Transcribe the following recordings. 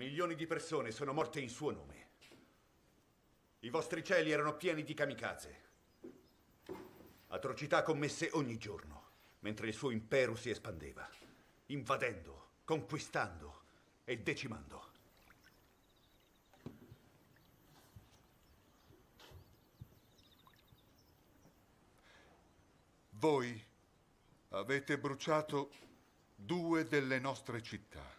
Milioni di persone sono morte in suo nome. I vostri cieli erano pieni di kamikaze. Atrocità commesse ogni giorno, mentre il suo impero si espandeva, invadendo, conquistando e decimando. Voi avete bruciato due delle nostre città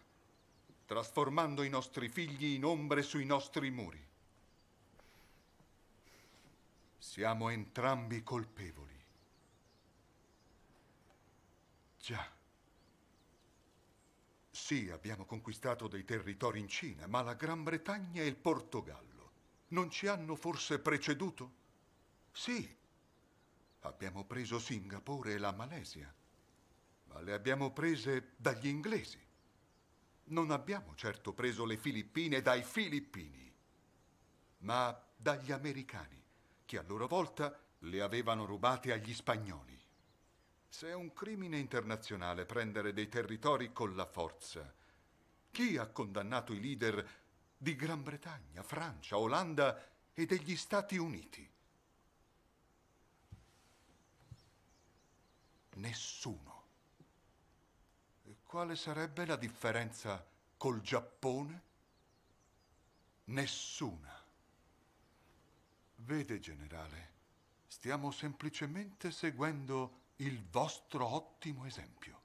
trasformando i nostri figli in ombre sui nostri muri. Siamo entrambi colpevoli. Già. Sì, abbiamo conquistato dei territori in Cina, ma la Gran Bretagna e il Portogallo non ci hanno forse preceduto? Sì. Abbiamo preso Singapore e la Malesia, ma le abbiamo prese dagli inglesi non abbiamo certo preso le Filippine dai filippini, ma dagli americani, che a loro volta le avevano rubate agli spagnoli. Se è un crimine internazionale prendere dei territori con la forza, chi ha condannato i leader di Gran Bretagna, Francia, Olanda e degli Stati Uniti? Quale sarebbe la differenza col Giappone? Nessuna. Vede, generale, stiamo semplicemente seguendo il vostro ottimo esempio.